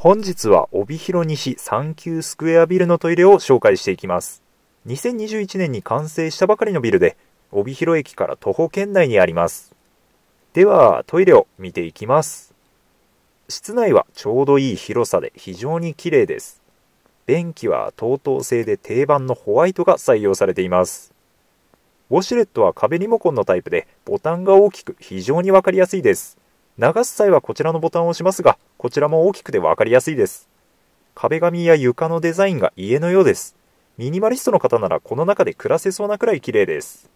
本日は帯広西3級スクエアビルのトイレを紹介していきます。2021年に完成したばかりのビルで、帯広駅から徒歩圏内にあります。では、トイレを見ていきます。室内はちょうどいい広さで非常に綺麗です。便器は等々製で定番のホワイトが採用されています。ウォシュレットは壁リモコンのタイプでボタンが大きく非常にわかりやすいです。流す際はこちらのボタンを押しますが、こちらも大きくて分かりやすいです。壁紙や床のデザインが家のようです。ミニマリストの方ならこの中で暮らせそうなくらい綺麗です。